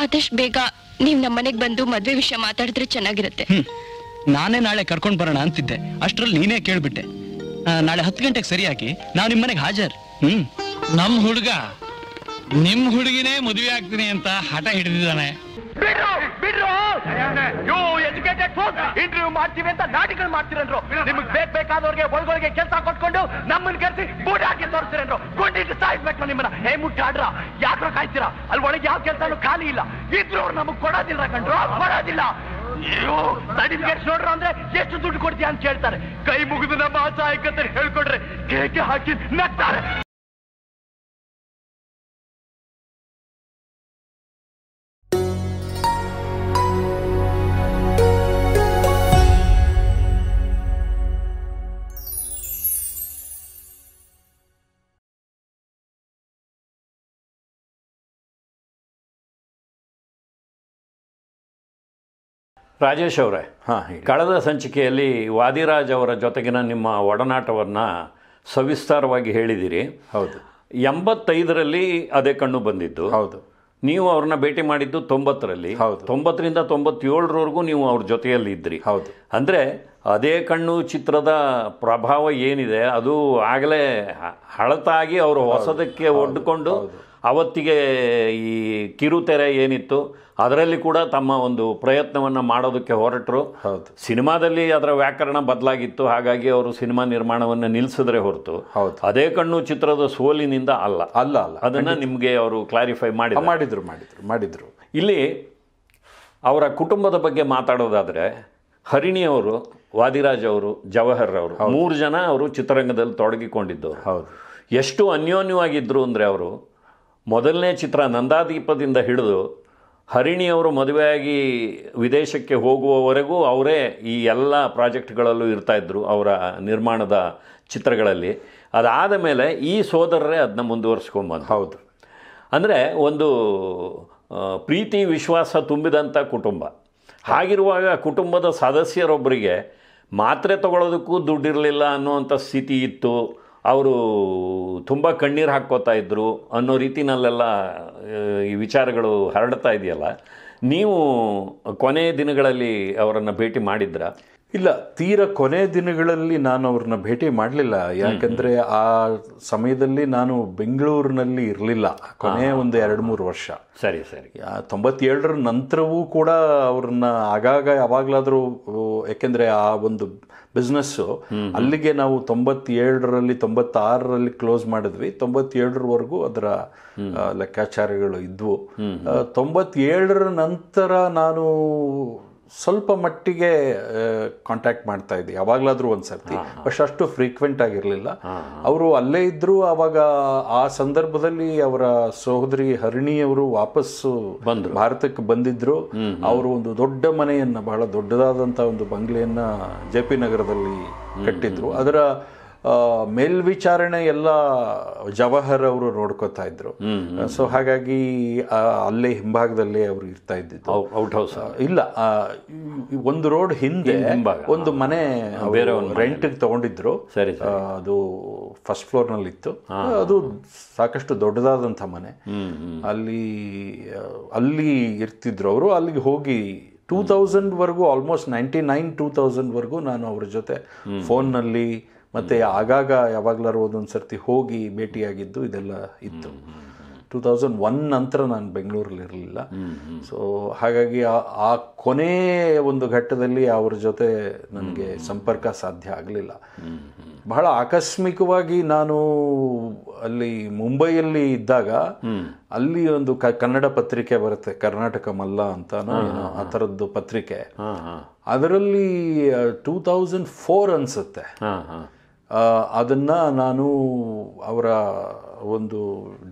ಆದಷ್ಟು ಬೇಗ ನೀವ್ ನಮ್ಮ ಮನೆಗ್ ಬಂದು ಮದ್ವೆ ವಿಷಯ ಮಾತಾಡಿದ್ರೆ ಚೆನ್ನಾಗಿರುತ್ತೆ ಹ್ಮ್ ನಾನೇ ನಾಳೆ ಕರ್ಕೊಂಡ್ ಬರೋಣ ಅಂತಿದ್ದೆ ಅಷ್ಟ್ರಲ್ಲಿ ನೀನೇ ಕೇಳ್ಬಿಟ್ಟೆ ನಾಳೆ ಹತ್ತು ಗಂಟೆಗೆ ಸರಿಯಾಗಿ ನಾವು ನಿಮ್ಮ ಮನೆಗೆ ಹಾಜರ್ ಹ್ಮ್ ನಮ್ ಹುಡುಗ ನಿಮ್ ಹುಡುಗಿನೇ ಮದ್ವೆ ಆಗ್ತೀನಿ ಅಂತ ಹಠ ಹಿಡಿದಿದ್ದಾನೆ ಬಿಡ್ರು ಬಿಡ್ರು ಎಜುಕೇಟೆಡ್ ಫೋನ್ ಇಂಟರ್ವ್ಯೂ ಮಾಡ್ತೀವಿ ಅಂತ ನಾಟಿಗಳು ಮಾಡ್ತೀರಂದ್ರು ನಿಮಗೆ ಬೇಕ್ ಬೇಕಾದವ್ರಿಗೆ ಒಳಗೊಳಗೆ ಕೆಲಸ ಕೊಟ್ಕೊಂಡು ನಮ್ಮನ್ನ ಕರೆಸಿ ಬೂಟ್ ಹಾಕಿ ತೋರಿಸ್ತೀರಂದ್ರು ಗುಂಡಿಟ್ಟು ಸಾಯಿಸ್ಬೇಕು ನಿಮ್ಮನ್ನ ಹೇ ಮುಟ್ಟಾಡ್ರ ಯಾಕ್ರ ಕಾಯ್ತೀರಾ ಅಲ್ಲಿ ಒಳಗೆ ಯಾವ ಕೆಲಸನೂ ಖಾಲಿ ಇಲ್ಲ ಇದ್ರು ಅವ್ರು ನಮಗ್ ಕೊಡೋದಿಲ್ಲ ಕಂಡ್ರು ಕೊಡೋದಿಲ್ಲ ಸರ್ಟಿಫಿಕೇಟ್ಸ್ ನೋಡ್ರ ಅಂದ್ರೆ ಎಷ್ಟು ದುಡ್ಡು ಕೊಡ್ತೀಯ ಅಂತ ಕೇಳ್ತಾರೆ ಕೈ ಮುಗಿದು ನಮ್ಮ ಅಸಹಾಯಕತೆ ಹೇಳ್ಕೊಡ್ರೆ ಕೇಕೆ ಹಾಕಿ ನಗ್ತಾರೆ ರಾಜೇಶ್ ಅವರೇ ಹಾಂ ಕಳೆದ ಸಂಚಿಕೆಯಲ್ಲಿ ವಾದಿರಾಜ್ ಅವರ ಜೊತೆಗಿನ ನಿಮ್ಮ ಒಡನಾಟವನ್ನು ಸವಿಸ್ತಾರವಾಗಿ ಹೇಳಿದಿರಿ ಹೌದು ಎಂಬತ್ತೈದರಲ್ಲಿ ಅದೇ ಕಣ್ಣು ಬಂದಿದ್ದು ಹೌದು ನೀವು ಅವ್ರನ್ನ ಭೇಟಿ ಮಾಡಿದ್ದು ತೊಂಬತ್ತರಲ್ಲಿ ಹೌದು ತೊಂಬತ್ತರಿಂದ ತೊಂಬತ್ತೇಳರವರೆಗೂ ನೀವು ಅವ್ರ ಜೊತೆಯಲ್ಲಿ ಇದ್ದಿರಿ ಹೌದು ಅಂದರೆ ಅದೇ ಕಣ್ಣು ಚಿತ್ರದ ಪ್ರಭಾವ ಏನಿದೆ ಅದು ಆಗಲೇ ಹಳತಾಗಿ ಅವರು ಹೊಸದಕ್ಕೆ ಒಡ್ಕೊಂಡು ಆವತ್ತಿಗೆ ಈ ಕಿರುತೆರೆ ಏನಿತ್ತು ಅದರಲ್ಲಿ ಕೂಡ ತಮ್ಮ ಒಂದು ಪ್ರಯತ್ನವನ್ನು ಮಾಡೋದಕ್ಕೆ ಹೊರಟರು ಹೌದು ಸಿನಿಮಾದಲ್ಲಿ ಅದರ ವ್ಯಾಕರಣ ಬದಲಾಗಿತ್ತು ಹಾಗಾಗಿ ಅವರು ಸಿನಿಮಾ ನಿರ್ಮಾಣವನ್ನು ನಿಲ್ಲಿಸಿದ್ರೆ ಹೊರತು ಹೌದು ಅದೇ ಕಣ್ಣು ಚಿತ್ರದ ಸೋಲಿನಿಂದ ಅಲ್ಲ ಅಲ್ಲ ಅಲ್ಲ ಅದನ್ನು ನಿಮಗೆ ಅವರು ಕ್ಲಾರಿಫೈ ಮಾಡಿ ಮಾಡಿದರು ಮಾಡಿದರು ಮಾಡಿದರು ಇಲ್ಲಿ ಅವರ ಕುಟುಂಬದ ಬಗ್ಗೆ ಮಾತಾಡೋದಾದರೆ ಹರಿಣಿಯವರು ವಾದಿರಾಜ್ ಅವರು ಜವಹರ್ ಅವರು ಮೂರು ಜನ ಅವರು ಚಿತ್ರರಂಗದಲ್ಲಿ ತೊಡಗಿಕೊಂಡಿದ್ದವರು ಹೌದು ಎಷ್ಟು ಅನ್ಯೋನ್ಯವಾಗಿದ್ದರು ಅಂದರೆ ಅವರು ಮೊದಲನೇ ಚಿತ್ರ ನಂದಾದೀಪದಿಂದ ಹಿಡಿದು ಹರಿಣಿಯವರು ಮದುವೆಯಾಗಿ ವಿದೇಶಕ್ಕೆ ಹೋಗುವವರೆಗೂ ಅವರೇ ಈ ಎಲ್ಲ ಪ್ರಾಜೆಕ್ಟ್ಗಳಲ್ಲೂ ಇರ್ತಾಯಿದ್ರು ಅವರ ನಿರ್ಮಾಣದ ಚಿತ್ರಗಳಲ್ಲಿ ಅದಾದ ಮೇಲೆ ಈ ಸೋದರರೇ ಅದನ್ನ ಬಂದು ಹೌದು ಅಂದರೆ ಒಂದು ಪ್ರೀತಿ ವಿಶ್ವಾಸ ತುಂಬಿದಂಥ ಕುಟುಂಬ ಹಾಗಿರುವಾಗ ಕುಟುಂಬದ ಸದಸ್ಯರೊಬ್ಬರಿಗೆ ಮಾತ್ರೆ ತಗೊಳ್ಳೋದಕ್ಕೂ ದುಡ್ಡಿರಲಿಲ್ಲ ಅನ್ನುವಂಥ ಸ್ಥಿತಿ ಇತ್ತು ಅವರು ತುಂಬ ಕಣ್ಣೀರು ಹಾಕ್ಕೋತಾ ಇದ್ದರು ಅನ್ನೋ ರೀತಿನಲ್ಲೆಲ್ಲ ಈ ವಿಚಾರಗಳು ಹರಡ್ತಾ ಇದೆಯಲ್ಲ ನೀವು ಕೊನೆಯ ದಿನಗಳಲ್ಲಿ ಅವರನ್ನು ಭೇಟಿ ಮಾಡಿದ್ರಾ ಇಲ್ಲ ತೀರ ಕೊನೆ ದಿನಗಳಲ್ಲಿ ನಾನು ಅವ್ರನ್ನ ಭೇಟಿ ಮಾಡಲಿಲ್ಲ ಯಾಕಂದ್ರೆ ಆ ಸಮಯದಲ್ಲಿ ನಾನು ಬೆಂಗಳೂರಿನಲ್ಲಿ ಇರಲಿಲ್ಲ ಕೊನೆ ಒಂದು ಎರಡು ಮೂರು ವರ್ಷ ಸರಿ ಸರಿ ತೊಂಬತ್ತೇಳರ ನಂತರವೂ ಕೂಡ ಅವ್ರನ್ನ ಆಗಾಗ ಯಾವಾಗಲಾದರೂ ಯಾಕೆಂದ್ರೆ ಆ ಒಂದು ಬಿಸ್ನೆಸ್ಸು ಅಲ್ಲಿಗೆ ನಾವು ತೊಂಬತ್ತೇಳರಲ್ಲಿ ತೊಂಬತ್ತಾರರಲ್ಲಿ ಕ್ಲೋಸ್ ಮಾಡಿದ್ವಿ ತೊಂಬತ್ತೇಳರವರೆಗೂ ಅದರ ಲೆಕ್ಕಾಚಾರಗಳು ಇದ್ವು ತೊಂಬತ್ತೇಳರ ನಂತರ ನಾನು ಸ್ವಲ್ಪ ಮಟ್ಟಿಗೆ ಕಾಂಟ್ಯಾಕ್ಟ್ ಮಾಡ್ತಾ ಇದ್ದೆ ಯಾವಾಗಲಾದರೂ ಒಂದ್ಸರ್ತಿ ಸರ್ತಿ ಬಟ್ ಅಷ್ಟು ಫ್ರೀಕ್ವೆಂಟ್ ಆಗಿರಲಿಲ್ಲ ಅವರು ಅಲ್ಲೇ ಇದ್ರು ಆವಾಗ ಆ ಸಂದರ್ಭದಲ್ಲಿ ಅವರ ಸಹೋದರಿ ಅವರು ವಾಪಸ್ಸು ಬಂದ್ರು ಭಾರತಕ್ಕೆ ಬಂದಿದ್ರು ಅವರು ಒಂದು ದೊಡ್ಡ ಮನೆಯನ್ನ ಬಹಳ ದೊಡ್ಡದಾದಂತಹ ಒಂದು ಬಂಗ್ಲೆಯನ್ನ ಜೆ ಪಿ ನಗರದಲ್ಲಿ ಕಟ್ಟಿದ್ರು ಅದರ ಮೇಲ್ವಿಚಾರಣೆ ಎಲ್ಲ ಜವಾಹರ್ ಅವರು ನೋಡ್ಕೋತಾ ಇದ್ರು ಸೊ ಹಾಗಾಗಿ ಅಲ್ಲೇ ಹಿಂಭಾಗದಲ್ಲಿ ಅವರು ಇರ್ತಾ ಇದ್ದಿದ್ದು ಔಟ್ ಹೌಸ್ ಇಲ್ಲ ಒಂದು ರೋಡ್ ಹಿಂದೆ ಒಂದು ಮನೆ ಬೇರೆ ರೆಂಟ್ ತಗೊಂಡಿದ್ರು ಸರಿ ಅದು ಫಸ್ಟ್ ಫ್ಲೋರ್ ನಲ್ಲಿ ಇತ್ತು ಅದು ಸಾಕಷ್ಟು ದೊಡ್ಡದಾದಂಥ ಮನೆ ಅಲ್ಲಿ ಅಲ್ಲಿ ಇರ್ತಿದ್ರು ಅವರು ಅಲ್ಲಿಗೆ ಹೋಗಿ ಟೂ ತೌಸಂಡ್ವರೆಗೂ ಆಲ್ಮೋಸ್ಟ್ ನೈಂಟಿ ನೈನ್ ಟೂ ತೌಸಂಡ್ವರೆಗೂ ನಾನು ಅವ್ರ ಜೊತೆ ಫೋನ್ನಲ್ಲಿ ಮತ್ತೆ ಆಗಾಗ ಯಾವಾಗಲಾರು ಒಂದೊಂದು ಸರ್ತಿ ಹೋಗಿ ಭೇಟಿಯಾಗಿದ್ದು ಇದೆಲ್ಲ ಇತ್ತು ಟೂ ತೌಸಂಡ್ ಒನ್ ನಂತರ ನಾನು ಬೆಂಗಳೂರಲ್ಲಿ ಇರಲಿಲ್ಲ ಸೊ ಹಾಗಾಗಿ ಆ ಕೊನೆ ಒಂದು ಘಟ್ಟದಲ್ಲಿ ಅವ್ರ ಜೊತೆ ನನಗೆ ಸಂಪರ್ಕ ಸಾಧ್ಯ ಆಗಲಿಲ್ಲ ಬಹಳ ಆಕಸ್ಮಿಕವಾಗಿ ನಾನು ಅಲ್ಲಿ ಮುಂಬೈಯಲ್ಲಿ ಇದ್ದಾಗ ಅಲ್ಲಿ ಒಂದು ಕನ್ನಡ ಪತ್ರಿಕೆ ಬರುತ್ತೆ ಕರ್ನಾಟಕ ಮಲ್ಲ ಅಂತ ಆ ಥರದ್ದು ಪತ್ರಿಕೆ ಅದರಲ್ಲಿ ಟೂ ತೌಸಂಡ್ ಫೋರ್ ಅನಿಸುತ್ತೆ ಅದನ್ನು ನಾನು ಅವರ ಒಂದು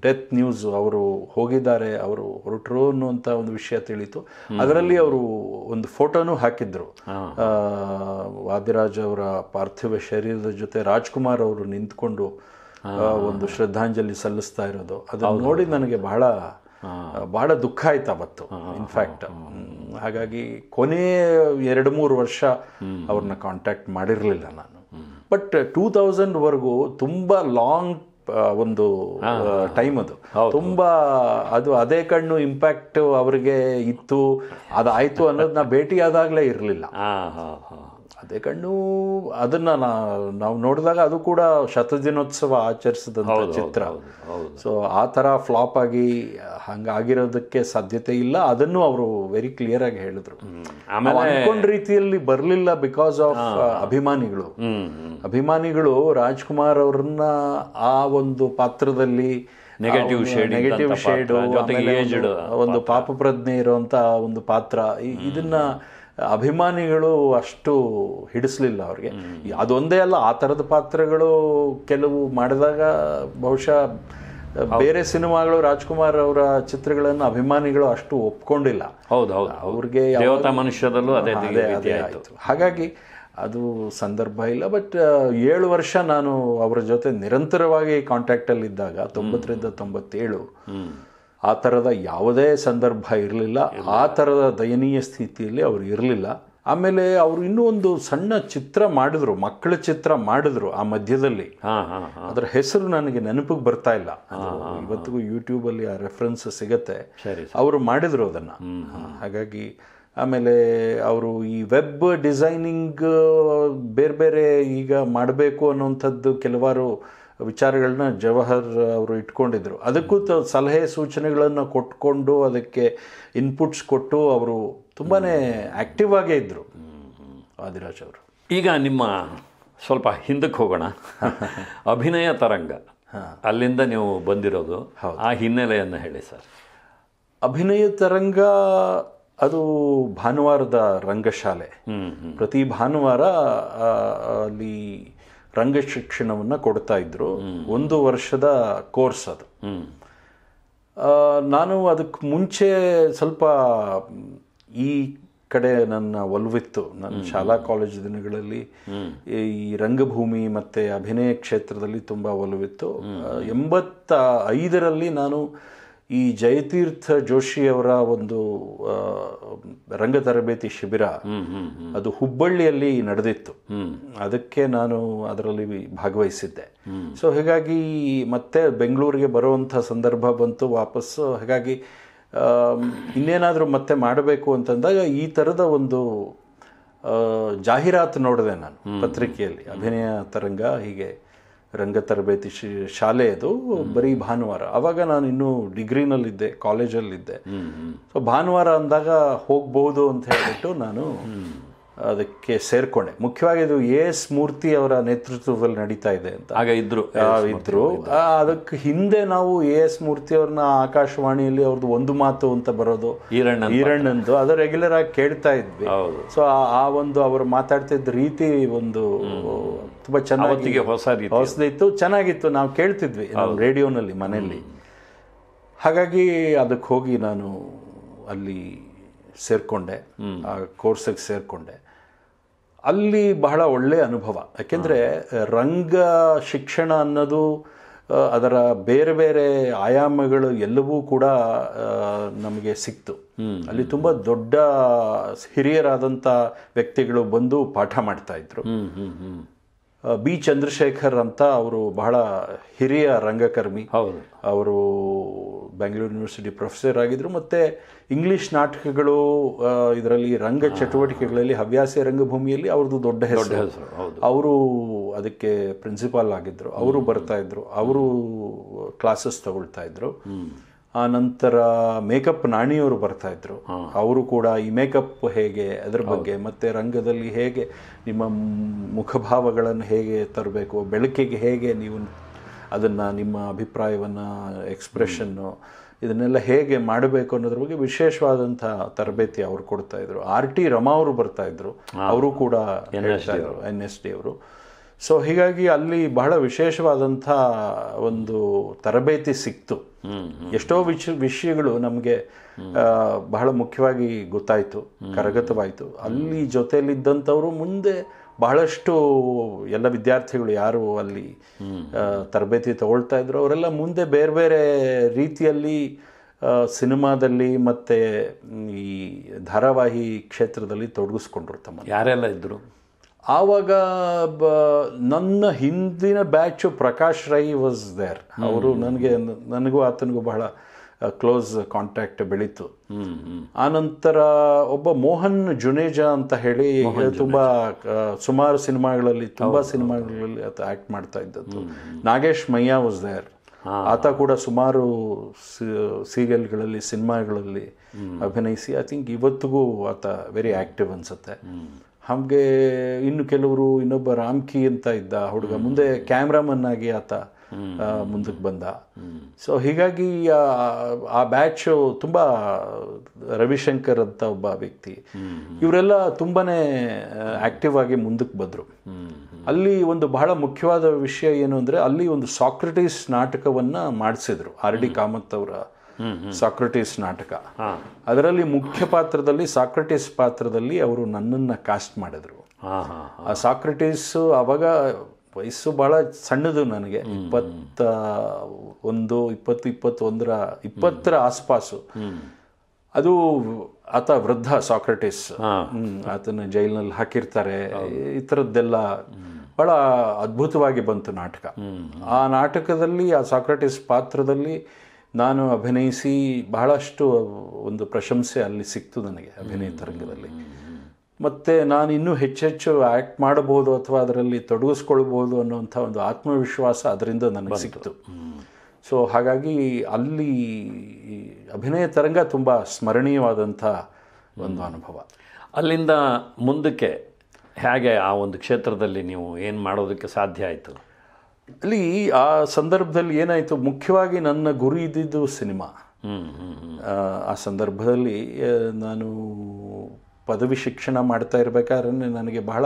ಡೆತ್ ನ್ಯೂಸ್ ಅವರು ಹೋಗಿದ್ದಾರೆ ಅವರು ಹೊರಟರು ಅನ್ನುವಂಥ ಒಂದು ವಿಷಯ ತಿಳಿತು ಅದರಲ್ಲಿ ಅವರು ಒಂದು ಫೋಟೋನು ಹಾಕಿದ್ರು ವಾದಿರಾಜ್ ಅವರ ಪಾರ್ಥಿವ ಶರೀರದ ಜೊತೆ ರಾಜ್ಕುಮಾರ್ ಅವರು ನಿಂತ್ಕೊಂಡು ಒಂದು ಶ್ರದ್ಧಾಂಜಲಿ ಸಲ್ಲಿಸ್ತಾ ಇರೋದು ಅದನ್ನು ನೋಡಿ ನನಗೆ ಬಹಳ ಬಹಳ ದುಃಖ ಆಯ್ತು ಅವತ್ತು ಇನ್ಫ್ಯಾಕ್ಟ್ ಹಾಗಾಗಿ ಕೊನೆ ಎರಡು ಮೂರು ವರ್ಷ ಅವ್ರನ್ನ ಕಾಂಟ್ಯಾಕ್ಟ್ ಮಾಡಿರಲಿಲ್ಲ ನಾನು ಬಟ್ ಟೂ ತೌಸಂಡ್ವರೆಗೂ ತುಂಬ ಲಾಂಗ್ ಒಂದು ಟೈಮ್ ಅದು ತುಂಬ ಅದು ಅದೇ ಕಣ್ಣು ಇಂಪ್ಯಾಕ್ಟ್ ಅವರಿಗೆ ಇತ್ತು ಅದಾಯಿತು ಅನ್ನೋದು ನಾ ಭೇಟಿ ಆದಾಗಲೇ ಇರಲಿಲ್ಲ ಅದೇ ಕಣ್ಣು ಅದನ್ನು ನಾವು ನೋಡಿದಾಗ ಅದು ಕೂಡ ಶತದಿನೋತ್ಸವ ಆಚರಿಸಿದಂಥ ಚಿತ್ರ ಸೊ ಆ ಥರ ಫ್ಲಾಪ್ ಆಗಿ ಹಂಗಾಗಿರೋದಕ್ಕೆ ಸಾಧ್ಯತೆ ಇಲ್ಲ ಅದನ್ನು ಅವರು ವೆರಿ ಕ್ಲಿಯರ್ ಆಗಿ ಹೇಳಿದ್ರು ಆಮೇಲೆ ರೀತಿಯಲ್ಲಿ ಬರಲಿಲ್ಲ ಬಿಕಾಸ್ ಆಫ್ ಅಭಿಮಾನಿಗಳು ಅಭಿಮಾನಿಗಳು ರಾಜ್ಕುಮಾರ್ ಅವ್ರನ್ನ ಆ ಒಂದು ಪಾತ್ರದಲ್ಲಿ ನೆಗೆಟಿವ್ ಶೇಡ್ ನೆಗೆಟಿವ್ ಶೇಡ್ ಒಂದು ಪಾಪ ಪ್ರಜ್ಞೆ ಇರುವಂತಹ ಒಂದು ಪಾತ್ರ ಇದನ್ನ ಅಭಿಮಾನಿಗಳು ಅಷ್ಟು ಹಿಡಿಸ್ಲಿಲ್ಲ ಅವ್ರಿಗೆ ಅದೊಂದೇ ಅಲ್ಲ ಆ ಥರದ ಪಾತ್ರಗಳು ಕೆಲವು ಮಾಡಿದಾಗ ಬಹುಶಃ ಬೇರೆ ಸಿನಿಮಾಗಳು ರಾಜ್ಕುಮಾರ್ ಅವರ ಚಿತ್ರಗಳನ್ನು ಅಭಿಮಾನಿಗಳು ಅಷ್ಟು ಒಪ್ಕೊಂಡಿಲ್ಲ ಹೌದು ಹೌದು ಅವ್ರಿಗೆ ಮನುಷ್ಯದಲ್ಲೂ ಅದೇ ಅದೇ ಆಯಿತು ಹಾಗಾಗಿ ಅದು ಸಂದರ್ಭ ಇಲ್ಲ ಬಟ್ ಏಳು ವರ್ಷ ನಾನು ಅವರ ಜೊತೆ ನಿರಂತರವಾಗಿ ಕಾಂಟ್ಯಾಕ್ಟಲ್ಲಿದ್ದಾಗ ತೊಂಬತ್ತರಿಂದ ತೊಂಬತ್ತೇಳು ಆ ಥರದ ಯಾವುದೇ ಸಂದರ್ಭ ಇರಲಿಲ್ಲ ಆ ಥರದ ದಯನೀಯ ಸ್ಥಿತಿಯಲ್ಲಿ ಅವರು ಇರಲಿಲ್ಲ ಆಮೇಲೆ ಅವರು ಇನ್ನೂ ಒಂದು ಸಣ್ಣ ಚಿತ್ರ ಮಾಡಿದ್ರು ಮಕ್ಕಳ ಚಿತ್ರ ಮಾಡಿದ್ರು ಆ ಮಧ್ಯದಲ್ಲಿ ಅದರ ಹೆಸರು ನನಗೆ ನೆನಪಿಗೆ ಬರ್ತಾ ಇಲ್ಲ ಇವತ್ತಿಗೂ ಅಲ್ಲಿ ಆ ರೆಫರೆನ್ಸ್ ಸಿಗತ್ತೆ ಅವರು ಮಾಡಿದ್ರು ಅದನ್ನ ಹಾಗಾಗಿ ಆಮೇಲೆ ಅವರು ಈ ವೆಬ್ ಡಿಸೈನಿಂಗ್ ಬೇರೆ ಬೇರೆ ಈಗ ಮಾಡಬೇಕು ಅನ್ನೋಂಥದ್ದು ಕೆಲವಾರು ವಿಚಾರಗಳನ್ನ ಜವಾಹರ್ ಅವರು ಇಟ್ಕೊಂಡಿದ್ರು ಅದಕ್ಕೂ ಸಲಹೆ ಸೂಚನೆಗಳನ್ನು ಕೊಟ್ಕೊಂಡು ಅದಕ್ಕೆ ಇನ್ಪುಟ್ಸ್ ಕೊಟ್ಟು ಅವರು ತುಂಬಾ ಆ್ಯಕ್ಟಿವ್ ಆಗೇ ಇದ್ದರು ಆದಿರಾಜ್ ಅವರು ಈಗ ನಿಮ್ಮ ಸ್ವಲ್ಪ ಹಿಂದಕ್ಕೆ ಹೋಗೋಣ ಅಭಿನಯ ತರಂಗ ಅಲ್ಲಿಂದ ನೀವು ಬಂದಿರೋದು ಆ ಹಿನ್ನೆಲೆಯನ್ನು ಹೇಳಿ ಸರ್ ಅಭಿನಯ ತರಂಗ ಅದು ಭಾನುವಾರದ ರಂಗಶಾಲೆ ಪ್ರತಿ ಭಾನುವಾರ ಅಲ್ಲಿ ರಂಗ ಶಿಕ್ಷಣವನ್ನು ಕೊಡ್ತಾ ಇದ್ರು ಒಂದು ವರ್ಷದ ಕೋರ್ಸ್ ಅದು ನಾನು ಅದಕ್ಕೆ ಮುಂಚೆ ಸ್ವಲ್ಪ ಈ ಕಡೆ ನನ್ನ ಒಲವಿತ್ತು ನನ್ನ ಶಾಲಾ ಕಾಲೇಜ್ ದಿನಗಳಲ್ಲಿ ಈ ರಂಗಭೂಮಿ ಮತ್ತು ಅಭಿನಯ ಕ್ಷೇತ್ರದಲ್ಲಿ ತುಂಬ ಒಲವಿತ್ತು ಎಂಬತ್ತ ಐದರಲ್ಲಿ ನಾನು ಈ ಜಯತೀರ್ಥ ಜೋಶಿಯವರ ಒಂದು ರಂಗ ತರಬೇತಿ ಶಿಬಿರ ಅದು ಹುಬ್ಬಳ್ಳಿಯಲ್ಲಿ ನಡೆದಿತ್ತು ಅದಕ್ಕೆ ನಾನು ಅದರಲ್ಲಿ ಭಾಗವಹಿಸಿದ್ದೆ ಸೊ ಹೀಗಾಗಿ ಮತ್ತೆ ಬೆಂಗಳೂರಿಗೆ ಬರುವಂಥ ಸಂದರ್ಭ ಬಂತು ವಾಪಸ್ಸು ಹಾಗಾಗಿ ಇನ್ನೇನಾದರೂ ಮತ್ತೆ ಮಾಡಬೇಕು ಅಂತಂದಾಗ ಈ ಥರದ ಒಂದು ಜಾಹೀರಾತು ನೋಡಿದೆ ನಾನು ಪತ್ರಿಕೆಯಲ್ಲಿ ಅಭಿನಯ ತರಂಗ ಹೀಗೆ ರಂಗ ತರಬೇತಿ ಶಾಲೆ ಅದು ಬರೀ ಭಾನುವಾರ ಅವಾಗ ನಾನು ಇನ್ನೂ ಡಿಗ್ರಿನಲ್ಲಿದ್ದೆ ಕಾಲೇಜಲ್ಲಿದ್ದೆ ಸೊ ಭಾನುವಾರ ಅಂದಾಗ ಹೋಗ್ಬೋದು ಅಂತ ಹೇಳಿಬಿಟ್ಟು ನಾನು ಅದಕ್ಕೆ ಸೇರ್ಕೊಂಡೆ ಮುಖ್ಯವಾಗಿ ಇದು ಎ ಎಸ್ ಮೂರ್ತಿ ಅವರ ನೇತೃತ್ವದಲ್ಲಿ ನಡೀತಾ ಇದೆ ಅಂತ ಆಗ ಇದ್ರು ಇದ್ರು ಅದಕ್ಕೆ ಹಿಂದೆ ನಾವು ಎ ಎಸ್ ಮೂರ್ತಿ ಅವ್ರನ್ನ ಆಕಾಶವಾಣಿಯಲ್ಲಿ ಅವ್ರದ್ದು ಒಂದು ಮಾತು ಅಂತ ಬರೋದು ಈರಣ್ಣ ಈರಣ್ಣಂದು ಅದು ರೆಗ್ಯುಲರ್ ಆಗಿ ಕೇಳ್ತಾ ಇದ್ವಿ ಸೊ ಆ ಒಂದು ಅವರು ಮಾತಾಡ್ತಿದ್ದ ರೀತಿ ಒಂದು ತುಂಬಾ ಚೆನ್ನಾಗಿ ಹೊಸದಿತ್ತು ಚೆನ್ನಾಗಿತ್ತು ನಾವು ಕೇಳ್ತಿದ್ವಿ ರೇಡಿಯೋನಲ್ಲಿ ಮನೆಯಲ್ಲಿ ಹಾಗಾಗಿ ಅದಕ್ಕೆ ಹೋಗಿ ನಾನು ಅಲ್ಲಿ ಸೇರ್ಕೊಂಡೆ ಆ ಕೋರ್ಸಿಗೆ ಸೇರಿಕೊಂಡೆ ಅಲ್ಲಿ ಬಹಳ ಒಳ್ಳೆಯ ಅನುಭವ ಯಾಕೆಂದರೆ ರಂಗ ಶಿಕ್ಷಣ ಅನ್ನೋದು ಅದರ ಬೇರೆ ಬೇರೆ ಆಯಾಮಗಳು ಎಲ್ಲವೂ ಕೂಡ ನಮಗೆ ಸಿಕ್ತು ಅಲ್ಲಿ ತುಂಬ ದೊಡ್ಡ ಹಿರಿಯರಾದಂಥ ವ್ಯಕ್ತಿಗಳು ಬಂದು ಪಾಠ ಮಾಡ್ತಾಯಿದ್ರು ಬಿ ಚಂದ್ರಶೇಖರ್ ಅಂತ ಅವರು ಬಹಳ ಹಿರಿಯ ರಂಗಕರ್ಮಿ ಹೌದು ಅವರು ಬೆಂಗಳೂರು ಯೂನಿವರ್ಸಿಟಿ ಪ್ರೊಫೆಸರ್ ಆಗಿದ್ದರು ಮತ್ತು ಇಂಗ್ಲೀಷ್ ನಾಟಕಗಳು ಇದರಲ್ಲಿ ರಂಗ ಚಟುವಟಿಕೆಗಳಲ್ಲಿ ಹವ್ಯಾಸಿ ರಂಗಭೂಮಿಯಲ್ಲಿ ಅವ್ರದ್ದು ದೊಡ್ಡ ಹೆಸರು ಅವರು ಅದಕ್ಕೆ ಪ್ರಿನ್ಸಿಪಾಲ್ ಆಗಿದ್ದರು ಅವರು ಬರ್ತಾಯಿದ್ರು ಅವರು ಕ್ಲಾಸಸ್ ತಗೊಳ್ತಾ ಇದ್ರು ಆ ನಂತರ ಮೇಕಪ್ ನಾಣಿಯವರು ಇದ್ರು ಅವರು ಕೂಡ ಈ ಮೇಕಪ್ ಹೇಗೆ ಅದರ ಬಗ್ಗೆ ಮತ್ತೆ ರಂಗದಲ್ಲಿ ಹೇಗೆ ನಿಮ್ಮ ಮುಖಭಾವಗಳನ್ನು ಹೇಗೆ ತರಬೇಕು ಬೆಳಕಿಗೆ ಹೇಗೆ ನೀವು ಅದನ್ನು ನಿಮ್ಮ ಅಭಿಪ್ರಾಯವನ್ನು ಎಕ್ಸ್ಪ್ರೆಷನ್ನು ಇದನ್ನೆಲ್ಲ ಹೇಗೆ ಮಾಡಬೇಕು ಅನ್ನೋದ್ರ ಬಗ್ಗೆ ವಿಶೇಷವಾದಂಥ ತರಬೇತಿ ಅವರು ಇದ್ರು ಆರ್ ಟಿ ರಮಾ ಅವರು ಬರ್ತಾ ಇದ್ರು ಅವರು ಕೂಡ ಎನ್ ಎಸ್ ಡಿ ಅವರು ಸೊ ಹೀಗಾಗಿ ಅಲ್ಲಿ ಬಹಳ ವಿಶೇಷವಾದಂಥ ಒಂದು ತರಬೇತಿ ಸಿಕ್ತು ಎಷ್ಟೋ ವಿಷ ವಿಷಯಗಳು ನಮಗೆ ಬಹಳ ಮುಖ್ಯವಾಗಿ ಗೊತ್ತಾಯಿತು ಕರಗತವಾಯಿತು ಅಲ್ಲಿ ಜೊತೆಯಲ್ಲಿದ್ದಂಥವರು ಮುಂದೆ ಬಹಳಷ್ಟು ಎಲ್ಲ ವಿದ್ಯಾರ್ಥಿಗಳು ಯಾರು ಅಲ್ಲಿ ತರಬೇತಿ ತಗೊಳ್ತಾ ಇದ್ರು ಅವರೆಲ್ಲ ಮುಂದೆ ಬೇರೆ ಬೇರೆ ರೀತಿಯಲ್ಲಿ ಸಿನಿಮಾದಲ್ಲಿ ಮತ್ತು ಈ ಧಾರಾವಾಹಿ ಕ್ಷೇತ್ರದಲ್ಲಿ ತೊಡಗಿಸ್ಕೊಂಡ್ರು ತಮ್ಮ ಯಾರೆಲ್ಲ ಇದ್ದರು ಆವಾಗ ಬ ನನ್ನ ಹಿಂದಿನ batch Prakash Rai was there ಅವರು ನನಗೆ ನನಗೂ ಆತನಿಗೂ ಬಹಳ ಕ್ಲೋಸ್ ಕಾಂಟ್ಯಾಕ್ಟ್ ಬೆಳೀತು ಆನಂತರ ಒಬ್ಬ ಮೋಹನ್ ಜುನೇಜಾ ಅಂತ ಹೇಳಿ ತುಂಬ ಸುಮಾರು ಸಿನಿಮಾಗಳಲ್ಲಿ ತುಂಬ ಸಿನಿಮಾಗಳಲ್ಲಿ ಆತ ಆ್ಯಕ್ಟ್ ಮಾಡ್ತಾ ಇದ್ದದ್ದು ನಾಗೇಶ್ ಮಯ್ಯ ವಾಸ್ ದೇರ್ ಆತ ಕೂಡ ಸುಮಾರು ಸೀರಿಯಲ್ಗಳಲ್ಲಿ ಸಿನಿಮಾಗಳಲ್ಲಿ ಅಭಿನಯಿಸಿ ಐ ಥಿಂಕ್ ಇವತ್ತಿಗೂ ಆತ ವೆರಿ ಆಕ್ಟಿವ್ ಅನ್ಸುತ್ತೆ ಹಾಗೆ ಇನ್ನು ಕೆಲವರು ಇನ್ನೊಬ್ಬ ರಾಮ್ಕಿ ಅಂತ ಇದ್ದ ಹುಡುಗ ಮುಂದೆ ಕ್ಯಾಮ್ರಾಮನ್ ಆಗಿ ಆತ ಮುಂದಕ್ಕೆ ಬಂದ ಸೊ ಹೀಗಾಗಿ ಆ ಬ್ಯಾಚ್ ತುಂಬ ರವಿಶಂಕರ್ ಅಂತ ಒಬ್ಬ ವ್ಯಕ್ತಿ ಇವರೆಲ್ಲ ತುಂಬಾನೇ ಆಕ್ಟಿವ್ ಆಗಿ ಮುಂದಕ್ಕೆ ಬಂದರು ಅಲ್ಲಿ ಒಂದು ಬಹಳ ಮುಖ್ಯವಾದ ವಿಷಯ ಏನು ಅಂದರೆ ಅಲ್ಲಿ ಒಂದು ಸಾಕ್ರೆಟೀಸ್ ನಾಟಕವನ್ನು ಮಾಡಿಸಿದ್ರು ಆರ್ ಡಿ ಕಾಮತ್ ಅವರ ಸಾಕ್ರಟಿಸ್ ನಾಟಕ ಅದರಲ್ಲಿ ಮುಖ್ಯ ಪಾತ್ರದಲ್ಲಿ ಸಾಕ್ರಟಿಸ್ ಪಾತ್ರದಲ್ಲಿ ಅವರು ನನ್ನನ್ನು ಕಾಸ್ಟ್ ಮಾಡಿದ್ರು ಆ ಸಾಕ್ರಟಿಸ್ ಅವಾಗ ವಯಸ್ಸು ಭಾಳ ಸಣ್ಣದು ನನಗೆ ಇಪ್ಪತ್ತ ಒಂದು ಇಪ್ಪತ್ತು ಇಪ್ಪತ್ತೊಂದರ ಇಪ್ಪತ್ತರ ಆಸ್ಪಾಸು ಅದು ಆತ ವೃದ್ಧ ಸಾಕ್ರಟಿಸ್ ಆತನ ಜೈಲಿನಲ್ಲಿ ಹಾಕಿರ್ತಾರೆ ಈ ಥರದ್ದೆಲ್ಲ ಬಹಳ ಅದ್ಭುತವಾಗಿ ಬಂತು ನಾಟಕ ಆ ನಾಟಕದಲ್ಲಿ ಆ ಸಾಕ್ರಟಿಸ್ ಪಾತ್ರದಲ್ಲಿ ನಾನು ಅಭಿನಯಿಸಿ ಬಹಳಷ್ಟು ಒಂದು ಪ್ರಶಂಸೆ ಅಲ್ಲಿ ಸಿಕ್ತು ನನಗೆ ಅಭಿನಯ ತರಂಗದಲ್ಲಿ ಮತ್ತು ನಾನು ಇನ್ನೂ ಹೆಚ್ಚೆಚ್ಚು ಆ್ಯಕ್ಟ್ ಮಾಡಬಹುದು ಅಥವಾ ಅದರಲ್ಲಿ ತೊಡಗಿಸ್ಕೊಳ್ಬೋದು ಅನ್ನುವಂಥ ಒಂದು ಆತ್ಮವಿಶ್ವಾಸ ಅದರಿಂದ ನನಗೆ ಸಿಕ್ತು ಸೊ ಹಾಗಾಗಿ ಅಲ್ಲಿ ಅಭಿನಯ ತರಂಗ ತುಂಬ ಸ್ಮರಣೀಯವಾದಂಥ ಒಂದು ಅನುಭವ ಅಲ್ಲಿಂದ ಮುಂದಕ್ಕೆ ಹೇಗೆ ಆ ಒಂದು ಕ್ಷೇತ್ರದಲ್ಲಿ ನೀವು ಏನು ಮಾಡೋದಕ್ಕೆ ಸಾಧ್ಯ ಆಯಿತು ಅಲ್ಲಿ ಆ ಸಂದರ್ಭದಲ್ಲಿ ಏನಾಯಿತು ಮುಖ್ಯವಾಗಿ ನನ್ನ ಗುರಿ ಇದ್ದಿದ್ದು ಸಿನಿಮಾ ಆ ಸಂದರ್ಭದಲ್ಲಿ ನಾನು ಪದವಿ ಶಿಕ್ಷಣ ಮಾಡ್ತಾ ಇರಬೇಕಾದ್ರೆ ನನಗೆ ಬಹಳ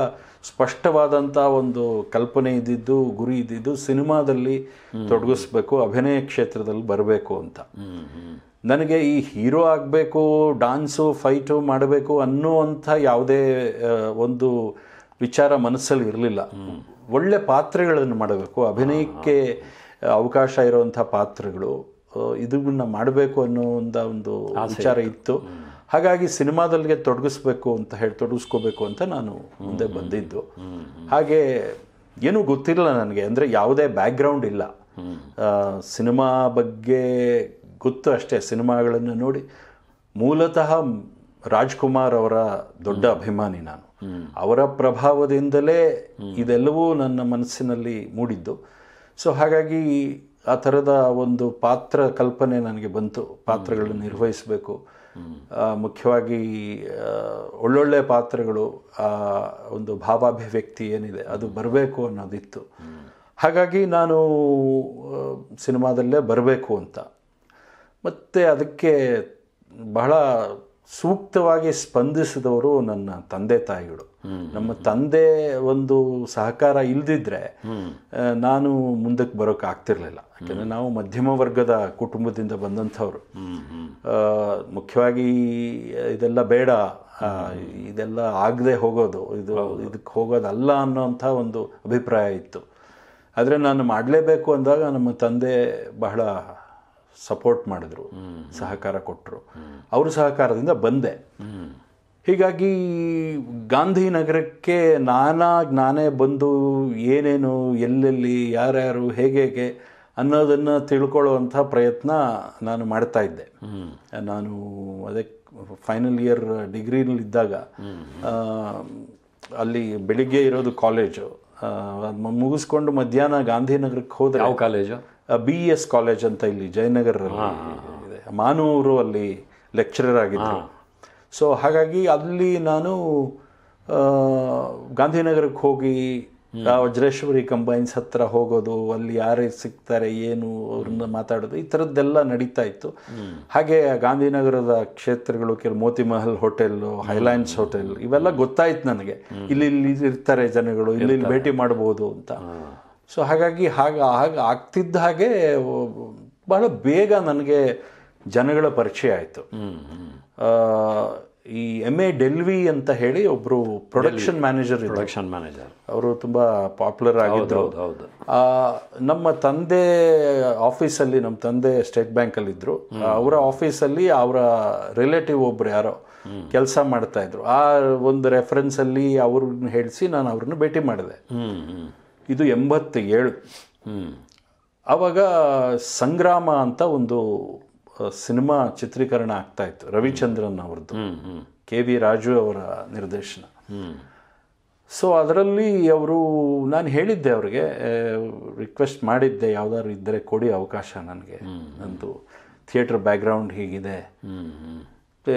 ಸ್ಪಷ್ಟವಾದಂಥ ಒಂದು ಕಲ್ಪನೆ ಇದ್ದಿದ್ದು ಗುರಿ ಇದ್ದಿದ್ದು ಸಿನಿಮಾದಲ್ಲಿ ತೊಡಗಿಸ್ಬೇಕು ಅಭಿನಯ ಕ್ಷೇತ್ರದಲ್ಲಿ ಬರಬೇಕು ಅಂತ ನನಗೆ ಈ ಹೀರೋ ಆಗಬೇಕು ಡಾನ್ಸು ಫೈಟು ಮಾಡಬೇಕು ಅನ್ನುವಂಥ ಯಾವುದೇ ಒಂದು ವಿಚಾರ ಮನಸ್ಸಲ್ಲಿ ಇರಲಿಲ್ಲ ಒಳ್ಳೆ ಪಾತ್ರಗಳನ್ನು ಮಾಡಬೇಕು ಅಭಿನಯಕ್ಕೆ ಅವಕಾಶ ಇರುವಂಥ ಪಾತ್ರಗಳು ಇದನ್ನ ಮಾಡಬೇಕು ಅನ್ನೋ ಒಂದು ವಿಚಾರ ಇತ್ತು ಹಾಗಾಗಿ ಸಿನಿಮಾದಲ್ಲಿಗೆ ತೊಡಗಿಸ್ಬೇಕು ಅಂತ ಹೇಳಿ ತೊಡಗಿಸ್ಕೋಬೇಕು ಅಂತ ನಾನು ಮುಂದೆ ಬಂದಿದ್ದು ಹಾಗೆ ಏನೂ ಗೊತ್ತಿಲ್ಲ ನನಗೆ ಅಂದರೆ ಯಾವುದೇ ಬ್ಯಾಕ್ಗ್ರೌಂಡ್ ಇಲ್ಲ ಸಿನಿಮಾ ಬಗ್ಗೆ ಗೊತ್ತು ಅಷ್ಟೇ ಸಿನಿಮಾಗಳನ್ನು ನೋಡಿ ಮೂಲತಃ ರಾಜ್ಕುಮಾರ್ ಅವರ ದೊಡ್ಡ ಅಭಿಮಾನಿ ನಾನು ಅವರ ಪ್ರಭಾವದಿಂದಲೇ ಇದೆಲ್ಲವೂ ನನ್ನ ಮನಸ್ಸಿನಲ್ಲಿ ಮೂಡಿದ್ದು ಸೊ ಹಾಗಾಗಿ ಆ ಥರದ ಒಂದು ಪಾತ್ರ ಕಲ್ಪನೆ ನನಗೆ ಬಂತು ಪಾತ್ರಗಳನ್ನು ನಿರ್ವಹಿಸಬೇಕು ಮುಖ್ಯವಾಗಿ ಒಳ್ಳೊಳ್ಳೆ ಪಾತ್ರಗಳು ಆ ಒಂದು ಭಾವಾಭಿವ್ಯಕ್ತಿ ಏನಿದೆ ಅದು ಬರಬೇಕು ಅನ್ನೋದಿತ್ತು ಹಾಗಾಗಿ ನಾನು ಸಿನಿಮಾದಲ್ಲೇ ಬರಬೇಕು ಅಂತ ಮತ್ತು ಅದಕ್ಕೆ ಬಹಳ ಸೂಕ್ತವಾಗಿ ಸ್ಪಂದಿಸಿದವರು ನನ್ನ ತಂದೆ ತಾಯಿಗಳು ನಮ್ಮ ತಂದೆ ಒಂದು ಸಹಕಾರ ಇಲ್ದಿದ್ರೆ ನಾನು ಮುಂದಕ್ಕೆ ಬರೋಕೆ ಆಗ್ತಿರ್ಲಿಲ್ಲ ಯಾಕಂದ್ರೆ ನಾವು ಮಧ್ಯಮ ವರ್ಗದ ಕುಟುಂಬದಿಂದ ಬಂದಂಥವ್ರು ಮುಖ್ಯವಾಗಿ ಇದೆಲ್ಲ ಬೇಡ ಇದೆಲ್ಲ ಆಗದೆ ಹೋಗೋದು ಇದು ಇದಕ್ಕೆ ಹೋಗೋದಲ್ಲ ಅನ್ನೋಂಥ ಒಂದು ಅಭಿಪ್ರಾಯ ಇತ್ತು ಆದರೆ ನಾನು ಮಾಡಲೇಬೇಕು ಅಂದಾಗ ನಮ್ಮ ತಂದೆ ಬಹಳ ಸಪೋರ್ಟ್ ಮಾಡಿದ್ರು ಸಹಕಾರ ಕೊಟ್ಟರು ಅವರು ಸಹಕಾರದಿಂದ ಬಂದೆ ಹೀಗಾಗಿ ಗಾಂಧಿನಗರಕ್ಕೆ ನಾನಾ ನಾನೇ ಬಂದು ಏನೇನು ಎಲ್ಲೆಲ್ಲಿ ಯಾರ್ಯಾರು ಹೇಗೆ ಹೇಗೆ ಅನ್ನೋದನ್ನು ತಿಳ್ಕೊಳ್ಳುವಂಥ ಪ್ರಯತ್ನ ನಾನು ಮಾಡ್ತಾ ಇದ್ದೆ ನಾನು ಅದೇ ಫೈನಲ್ ಇಯರ್ ಡಿಗ್ರಿನಲ್ಲಿದ್ದಾಗ ಅಲ್ಲಿ ಬೆಳಿಗ್ಗೆ ಇರೋದು ಕಾಲೇಜು ಮುಗಿಸ್ಕೊಂಡು ಮಧ್ಯಾಹ್ನ ಗಾಂಧಿನಗರಕ್ಕೆ ಹೋದ್ರೆ ಯಾವ ಕಾಲೇಜು ಬಿ ಎಸ್ ಕಾಲೇಜ್ ಅಂತ ಇಲ್ಲಿ ಜಯನಗರಲ್ಲಿ ಮಾನೂರು ಅಲ್ಲಿ ಲೆಕ್ಚರರ್ ಆಗಿದ್ದರು ಸೊ ಹಾಗಾಗಿ ಅಲ್ಲಿ ನಾನು ಗಾಂಧಿನಗರಕ್ಕೆ ಹೋಗಿ ವಜ್ರೇಶ್ವರಿ ಕಂಬೈನ್ಸ್ ಹತ್ರ ಹೋಗೋದು ಅಲ್ಲಿ ಯಾರು ಸಿಗ್ತಾರೆ ಏನು ಅವ್ರನ್ನ ಮಾತಾಡೋದು ಈ ಥರದ್ದೆಲ್ಲ ನಡೀತಾ ಇತ್ತು ಹಾಗೆ ಗಾಂಧಿನಗರದ ಕ್ಷೇತ್ರಗಳು ಕೆಲವು Moti Mahal hotel Highlands hotel ಇವೆಲ್ಲ ಗೊತ್ತಾಯ್ತು ನನಗೆ ಇಲ್ಲಿ ಇಲ್ಲಿ ಇರ್ತಾರೆ ಜನಗಳು ಇಲ್ಲಿ ಭೇಟಿ ಮಾಡ್ಬೋದು ಅಂತ ಸೊ ಹಾಗಾಗಿ ಹಾಗೆ ಹಾಗೆ ಆಗ್ತಿದ್ದ ಹಾಗೆ ಬಹಳ ಬೇಗ ನನಗೆ ಜನಗಳ ಪರಿಚಯ ಆಯಿತು ಈ ಎಮ್ ಎ ಡೆಲ್ವಿ ಅಂತ ಹೇಳಿ ಒಬ್ಬರು ಪ್ರೊಡಕ್ಷನ್ ಮ್ಯಾನೇಜರ್ ಪ್ರೊಡಕ್ಷನ್ ಮ್ಯಾನೇಜರ್ ಅವರು ತುಂಬ ಪಾಪ್ಯುಲರ್ ಆಗಿದ್ದರು ಹೌದು ನಮ್ಮ ತಂದೆ ಆಫೀಸಲ್ಲಿ ನಮ್ಮ ತಂದೆ ಸ್ಟೇಟ್ ಬ್ಯಾಂಕ್ ಅಲ್ಲಿ ಇದ್ರು ಅವರ ಆಫೀಸಲ್ಲಿ ಅವರ ರಿಲೇಟಿವ್ ಒಬ್ರು ಯಾರೋ ಕೆಲಸ ಮಾಡ್ತಾ ಇದ್ರು ಆ ಒಂದು ರೆಫರೆನ್ಸ್ ಅಲ್ಲಿ ಅವ್ರನ್ನ ಹೇಳಿಸಿ ನಾನು ಅವ್ರನ್ನ ಭೇಟಿ ಮಾಡಿದೆ ಇದು ಎಂಬತ್ತ ಏಳು ಅವಾಗ ಸಂಗ್ರಾಮ ಅಂತ ಒಂದು ಸಿನಿಮಾ ಚಿತ್ರೀಕರಣ ಆಗ್ತಾ ಇತ್ತು ರವಿಚಂದ್ರನ್ ಅವ್ರದ್ದು ಕೆ ವಿ ರಾಜು ಅವರ ನಿರ್ದೇಶನ ಸೊ ಅದರಲ್ಲಿ ಅವರು ನಾನು ಹೇಳಿದ್ದೆ ಅವರಿಗೆ ರಿಕ್ವೆಸ್ಟ್ ಮಾಡಿದ್ದೆ ಯಾವುದಾದ್ರು ಇದ್ದರೆ ಕೊಡಿ ಅವಕಾಶ ನನಗೆ ನಂದು ಥಿಯೇಟರ್ ಬ್ಯಾಕ್ಗ್ರೌಂಡ್ ಹೀಗಿದೆ ಮತ್ತು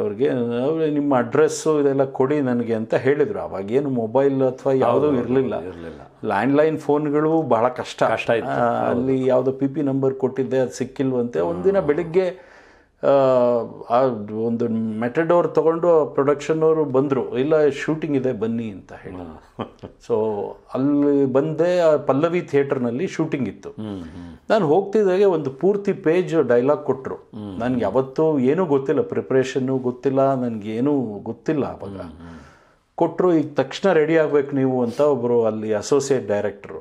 ಅವ್ರಿಗೆ ಅವ್ರಿಗೆ ನಿಮ್ಮ ಅಡ್ರೆಸ್ಸು ಇದೆಲ್ಲ ಕೊಡಿ ನನಗೆ ಅಂತ ಹೇಳಿದರು ಅವಾಗ ಏನು ಮೊಬೈಲ್ ಅಥವಾ ಯಾವುದೂ ಇರಲಿಲ್ಲ ಇರಲಿಲ್ಲ ಲ್ಯಾಂಡ್ಲೈನ್ ಫೋನ್ಗಳು ಬಹಳ ಕಷ್ಟ ಕಷ್ಟ ಅಲ್ಲಿ ಯಾವುದೋ ಪಿ ಪಿ ನಂಬರ್ ಕೊಟ್ಟಿದ್ದೆ ಅದು ಸಿಕ್ಕಿಲ್ವಂತೆ ಒಂದಿನ ಬೆಳಿಗ್ಗೆ ಒಂದು ಮೆಟಡೋರ್ ಪ್ರೊಡಕ್ಷನ್ ಅವರು ಬಂದರು ಇಲ್ಲ ಶೂಟಿಂಗ್ ಇದೆ ಬನ್ನಿ ಅಂತ ಹೇಳಿ ಸೊ ಅಲ್ಲಿ ಬಂದೆ ಪಲ್ಲವಿ ಥಿಯೇಟರ್ನಲ್ಲಿ ಶೂಟಿಂಗ್ ಇತ್ತು ನಾನು ಹೋಗ್ತಿದ್ದಾಗೆ ಒಂದು ಪೂರ್ತಿ ಪೇಜ್ ಡೈಲಾಗ್ ಕೊಟ್ಟರು ನನಗೆ ಯಾವತ್ತೂ ಏನೂ ಗೊತ್ತಿಲ್ಲ ಪ್ರಿಪ್ರೇಷನ್ನು ಗೊತ್ತಿಲ್ಲ ನನಗೇನೂ ಗೊತ್ತಿಲ್ಲ ಆವಾಗ ಕೊಟ್ಟರು ಈಗ ತಕ್ಷಣ ರೆಡಿ ಆಗಬೇಕು ನೀವು ಅಂತ ಒಬ್ಬರು ಅಲ್ಲಿ ಅಸೋಸಿಯೇಟ್ ಡೈರೆಕ್ಟ್ರು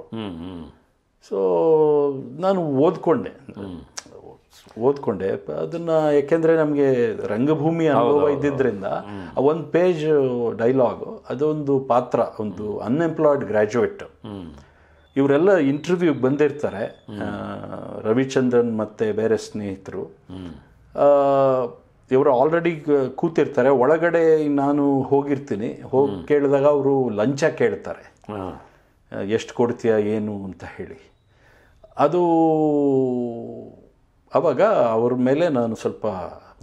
ಸೊ ನಾನು ಓದ್ಕೊಂಡೆ ಓದ್ಕೊಂಡೆ ಅದನ್ನ ಯಾಕೆಂದ್ರೆ ನಮಗೆ ರಂಗಭೂಮಿ ಅನುಭವ ಇದ್ದಿದ್ದರಿಂದ ಒಂದು ಪೇಜ್ ಡೈಲಾಗ್ ಅದೊಂದು ಪಾತ್ರ ಒಂದು ಅನ್ಎಂಪ್ಲಾಯ್ಡ್ ಗ್ರ್ಯಾಜುಯೇಟ್ ಇವರೆಲ್ಲ ಇಂಟರ್ವ್ಯೂಗೆ ಬಂದಿರ್ತಾರೆ ರವಿಚಂದ್ರನ್ ಮತ್ತೆ ಬೇರೆ ಸ್ನೇಹಿತರು ಇವರು ಆಲ್ರೆಡಿ ಕೂತಿರ್ತಾರೆ ಒಳಗಡೆ ನಾನು ಹೋಗಿರ್ತೀನಿ ಹೋಗಿ ಕೇಳಿದಾಗ ಅವರು ಲಂಚ ಕೇಳ್ತಾರೆ ಎಷ್ಟು ಕೊಡ್ತೀಯ ಏನು ಅಂತ ಹೇಳಿ ಅದು ಅವಾಗ ಅವ್ರ ಮೇಲೆ ನಾನು ಸ್ವಲ್ಪ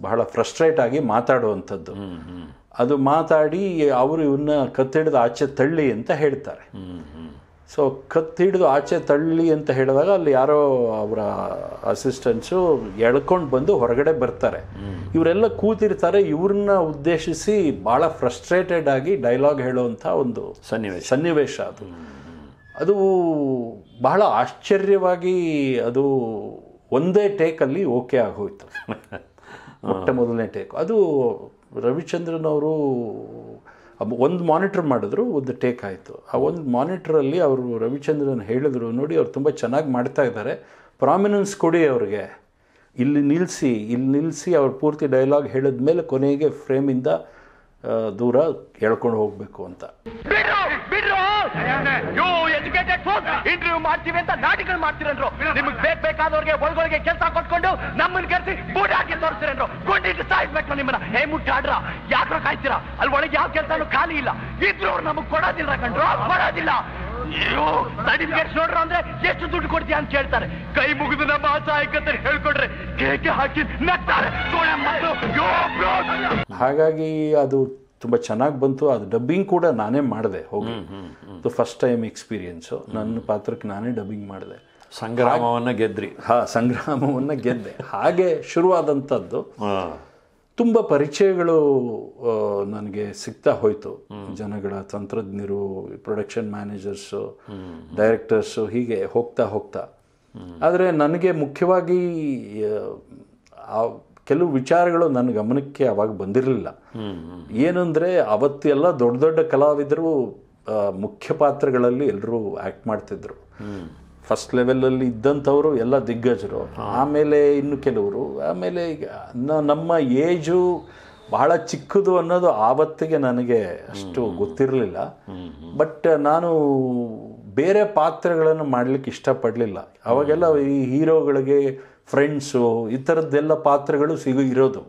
ಬಹಳ ಫ್ರಸ್ಟ್ರೇಟ್ ಆಗಿ ಮಾತಾಡುವಂಥದ್ದು ಅದು ಮಾತಾಡಿ ಅವರು ಇವನ್ನ ಕತ್ತಿಡಿದು ಆಚೆ ತಳ್ಳಿ ಅಂತ ಹೇಳ್ತಾರೆ ಸೊ ಕತ್ತಿಡಿದು ಆಚೆ ತಳ್ಳಿ ಅಂತ ಹೇಳಿದಾಗ ಅಲ್ಲಿ ಯಾರೋ ಅವರ ಅಸಿಸ್ಟೆಂಟ್ಸು ಎಳ್ಕೊಂಡು ಬಂದು ಹೊರಗಡೆ ಬರ್ತಾರೆ ಇವರೆಲ್ಲ ಕೂತಿರ್ತಾರೆ ಇವ್ರನ್ನ ಉದ್ದೇಶಿಸಿ ಭಾಳ ಫ್ರಸ್ಟ್ರೇಟೆಡ್ ಆಗಿ ಡೈಲಾಗ್ ಹೇಳುವಂಥ ಒಂದು ಸನ್ನಿವೇಶ ಸನ್ನಿವೇಶ ಅದು ಅದು ಬಹಳ ಆಶ್ಚರ್ಯವಾಗಿ ಅದು ಒಂದೇ ಟೇಕಲ್ಲಿ ಓಕೆ ಆಗೋಯ್ತು ಮೊಟ್ಟ ಮೊದಲನೇ ಟೇಕ್ ಅದು ರವಿಚಂದ್ರನ್ ಅವರು ಒಂದು ಮಾನಿಟ್ರ್ ಮಾಡಿದ್ರು ಒಂದು ಟೇಕ್ ಆಯಿತು ಆ ಒಂದು ಮಾನಿಟ್ರಲ್ಲಿ ಅವರು ರವಿಚಂದ್ರನ್ ಹೇಳಿದ್ರು ನೋಡಿ ಅವ್ರು ತುಂಬ ಚೆನ್ನಾಗಿ ಮಾಡ್ತಾ ಇದ್ದಾರೆ ಪ್ರಾಮಿನೆನ್ಸ್ ಕೊಡಿ ಅವ್ರಿಗೆ ಇಲ್ಲಿ ನಿಲ್ಲಿಸಿ ಇಲ್ಲಿ ನಿಲ್ಲಿಸಿ ಅವ್ರು ಪೂರ್ತಿ ಡೈಲಾಗ್ ಹೇಳಿದ ಮೇಲೆ ಕೊನೆಗೆ ಫ್ರೇಮಿಂದ ದೂರ ಎಳ್ಕೊಂಡು ಹೋಗಬೇಕು ಅಂತ ಯೋ ಎಜುಕೇಟೆಡ್ ಫೋನ್ ಇಂಟರ್ವ್ಯೂ ಮಾಡ್ತೀವಿ ಅಂತ ನಾಟಿಗಳು ಮಾಡ್ತಿರಂದ್ರು ನಿಮಗೆ ಬೇಕ್ ಬೇಕಾದವ್ರಿಗೆ ಒಳಗೊಳಗೆ ಕೆಲಸ ಕೊಟ್ಕೊಂಡು ನಮ್ಮನ್ನ ಕರೆಸಿ ಬೂಟ್ ಹಾಕಿ ತೋರಿಸ್ತೀರನ್ರು ಗುಂಡಿಗೆ ಸಾಯಿಸ್ಬೇಕು ನಿಮ್ಮನ್ನ ಹೇ ಮುಟ್ಟಾಡ್ರ ಯಾಕ್ರ ಕಾಯ್ತೀರಾ ಅಲ್ಲಿ ಒಳಗೆ ಯಾವ ಕೆಲಸನು ಖಾಲಿ ಇಲ್ಲ ಇದ್ರು ಅವ್ರು ನಮಗ್ ಕೊಡೋದಿಲ್ಲ ಕಂಡ್ರು ಕೊಡೋದಿಲ್ಲ ಸರ್ಟಿಫಿಕೇಟ್ಸ್ ನೋಡ್ರ ಅಂದ್ರೆ ಎಷ್ಟು ದುಡ್ಡು ಕೊಡ್ತೀಯ ಅಂತ ಹೇಳ್ತಾರೆ ಕೈ ಮುಗಿದು ನಮ್ಮ ಅಸಹಾಯಕತೆ ಹೇಳ್ಕೊಡ್ರೆ ಕೇಕೆ ಹಾಕಿ ನಗ್ತಾರೆ ಹಾಗಾಗಿ ಅದು ತುಂಬ ಚೆನ್ನಾಗಿ ಬಂತು ಅದು ಡಬ್ಬಿಂಗ್ ಕೂಡ ನಾನೇ ಮಾಡಿದೆ ಹೋಗಿ ಇದು ಫಸ್ಟ್ ಟೈಮ್ ಎಕ್ಸ್ಪೀರಿಯೆನ್ಸು ನನ್ನ ಪಾತ್ರಕ್ಕೆ ನಾನೇ ಡಬ್ಬಿಂಗ್ ಮಾಡಿದೆ ಸಂಗ್ರಾಮವನ್ನು ಗೆದ್ರಿ ಹಾ ಸಂಗ್ರಾಮವನ್ನು ಗೆದ್ದೆ ಹಾಗೆ ಶುರುವಾದಂಥದ್ದು ತುಂಬ ಪರಿಚಯಗಳು ನನಗೆ ಸಿಗ್ತಾ ಹೋಯ್ತು ಜನಗಳ ತಂತ್ರಜ್ಞರು ಪ್ರೊಡಕ್ಷನ್ ಮ್ಯಾನೇಜರ್ಸು ಡೈರೆಕ್ಟರ್ಸು ಹೀಗೆ ಹೋಗ್ತಾ ಹೋಗ್ತಾ ಆದರೆ ನನಗೆ ಮುಖ್ಯವಾಗಿ ಕೆಲವು ವಿಚಾರಗಳು ನನ್ನ ಗಮನಕ್ಕೆ ಅವಾಗ ಬಂದಿರಲಿಲ್ಲ ಏನಂದ್ರೆ ಅವತ್ತೆಲ್ಲ ದೊಡ್ಡ ದೊಡ್ಡ ಕಲಾವಿದರು ಮುಖ್ಯ ಪಾತ್ರಗಳಲ್ಲಿ ಎಲ್ಲರೂ ಆ್ಯಕ್ಟ್ ಮಾಡ್ತಿದ್ರು ಫಸ್ಟ್ ಲೆವೆಲಲ್ಲಿ ಇದ್ದಂಥವರು ಎಲ್ಲ ದಿಗ್ಗಜರು ಆಮೇಲೆ ಇನ್ನು ಕೆಲವರು ಆಮೇಲೆ ನಮ್ಮ ಏಜು ಬಹಳ ಚಿಕ್ಕದು ಅನ್ನೋದು ಆವತ್ತಿಗೆ ನನಗೆ ಅಷ್ಟು ಗೊತ್ತಿರಲಿಲ್ಲ ಬಟ್ ನಾನು ಬೇರೆ ಪಾತ್ರಗಳನ್ನು ಮಾಡಲಿಕ್ಕೆ ಇಷ್ಟಪಡಲಿಲ್ಲ ಅವಾಗೆಲ್ಲ ಈ ಹೀರೋಗಳಿಗೆ ಫ್ರೆಂಡ್ಸು ಈ ಥರದ್ದೆಲ್ಲ ಪಾತ್ರಗಳು ಸಿಗು ಇರೋದು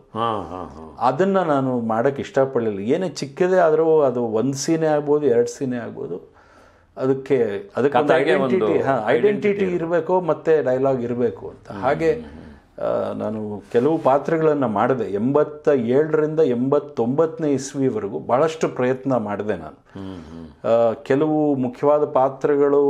ಅದನ್ನ ನಾನು ಮಾಡೋಕ್ಕೆ ಇಷ್ಟಪಡಲಿಲ್ಲ ಏನೇ ಚಿಕ್ಕದೇ ಆದರೂ ಅದು ಒಂದು ಸೀನೇ ಆಗ್ಬೋದು ಎರಡು ಸೀನೇ ಆಗ್ಬೋದು ಅದಕ್ಕೆ ಅದಕ್ಕೆ ಐಡೆಂಟಿಟಿ ಹಾಂ ಐಡೆಂಟಿಟಿ ಇರಬೇಕು ಮತ್ತು ಡೈಲಾಗ್ ಇರಬೇಕು ಅಂತ ಹಾಗೆ ನಾನು ಕೆಲವು ಪಾತ್ರಗಳನ್ನು ಮಾಡಿದೆ ಎಂಬತ್ತ ಏಳರಿಂದ ಎಂಬತ್ತೊಂಬತ್ತನೇ ಇಸ್ವಿವರೆಗೂ ಭಾಳಷ್ಟು ಪ್ರಯತ್ನ ಮಾಡಿದೆ ನಾನು ಕೆಲವು ಮುಖ್ಯವಾದ ಪಾತ್ರಗಳು